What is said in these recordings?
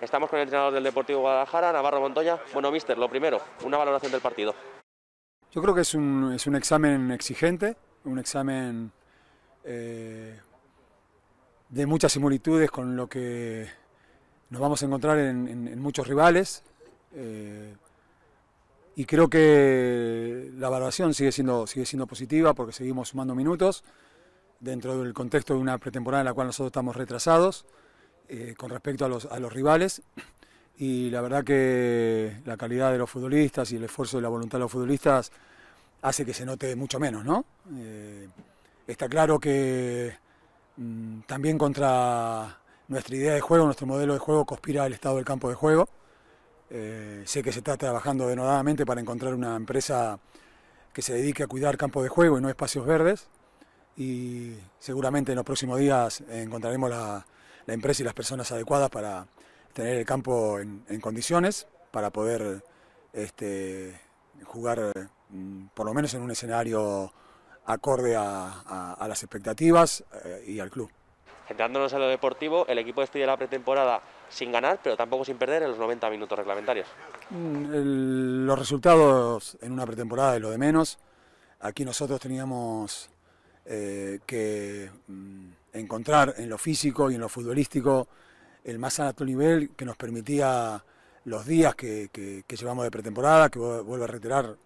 Estamos con el entrenador del Deportivo Guadalajara, Navarro Montoya. Bueno, mister, lo primero, una valoración del partido. Yo creo que es un, examen exigente, un examen eh, de muchas similitudes con lo que nos vamos a encontrar en, muchos rivales. Eh, y creo que la valoración sigue siendo, sigue siendo positiva porque seguimos sumando minutos dentro del contexto de una pretemporada en la cual nosotros estamos retrasados. Eh, con respecto a los, rivales y la verdad que la calidad de los futbolistas y el esfuerzo y la voluntad de los futbolistas hace que se note mucho menos, eh, está claro que mm, también contra nuestra idea de juego, nuestro modelo de juego conspira el estado del campo de juego. Eh, sé que se está trabajando denodadamente para encontrar una empresa que se dedique a cuidar campo de juego y no espacios verdes. Y seguramente en los próximos días encontraremos la, la empresa y las personas adecuadas para tener el campo en, condiciones, para poder este, jugar mm, por lo menos en un escenario acorde a, las expectativas eh, y al club. Entrándonos en lo deportivo, el equipo despide la pretemporada sin ganar, pero tampoco sin perder en los 90 minutos reglamentarios. Mm, los resultados en una pretemporada es lo de menos. Aquí nosotros teníamos eh, que... Mm, encontrar en lo físico y en lo futbolístico el más alto nivel que nos permitía los días que, llevamos de pretemporada, que vuelvo a reiterar,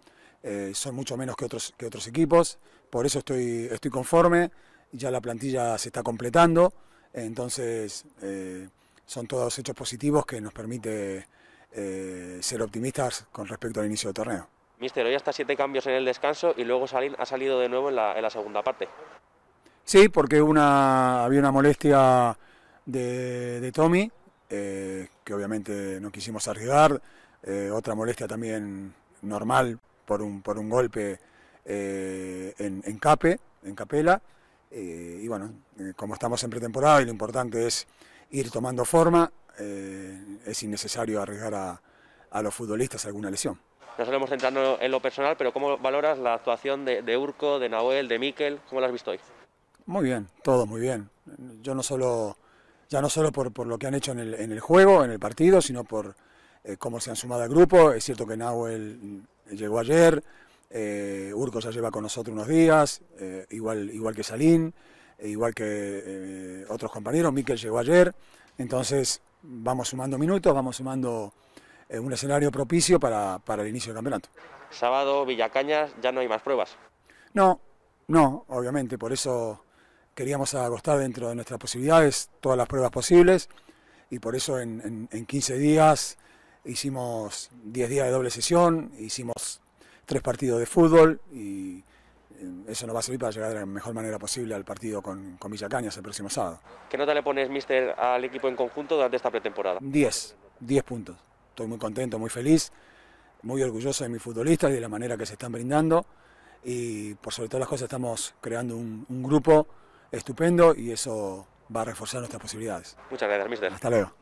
eh, son mucho menos que otros, que otros equipos, por eso estoy, estoy conforme, ya la plantilla se está completando, entonces eh, son todos hechos positivos que nos permite eh, ser optimistas con respecto al inicio del torneo. Mister, hoy hasta siete cambios en el descanso y luego ha salido de nuevo en la segunda parte. Sí, porque una, había una molestia de, Tommy, eh, que obviamente no quisimos arriesgar, eh, otra molestia también normal por un, golpe eh, en, en, Cape, en Capela, y bueno, como estamos en pretemporada y lo importante es ir tomando forma, es innecesario arriesgar a, los futbolistas alguna lesión. No solemos centrarnos en lo personal, pero ¿cómo valoras la actuación de, de Urco, de Nahuel, de Miquel? ¿Cómo la has visto hoy? Muy bien, todo muy bien. Yo no solo, ya no solo por, lo que han hecho en el, juego, en el partido, sino por eh, cómo se han sumado al grupo. Es cierto que Nahuel mm, llegó ayer, eh, Urco ya lleva con nosotros unos días, eh, igual, igual que Salín, e igual que eh, otros compañeros. Miquel llegó ayer. Entonces vamos sumando minutos, vamos sumando un escenario propicio para, para el inicio del campeonato. Sábado, Villacañas, ya no hay más pruebas. No, no, obviamente, por eso queríamos acostar dentro de nuestras posibilidades todas las pruebas posibles y por eso en, 15 días hicimos 10 días de doble sesión, hicimos tres partidos de fútbol y eh, eso nos va a servir para llegar de la mejor manera posible al partido con, Villa Cañas el próximo sábado. ¿Qué nota le pones, mister, al equipo en conjunto durante esta pretemporada? 10, 10 puntos. Estoy muy contento, muy feliz, muy orgulloso de mis futbolistas y de la manera que se están brindando y por sobre todas las cosas estamos creando un, un grupo estupendo y eso va a reforzar nuestras posibilidades. Muchas gracias, mister. Hasta luego.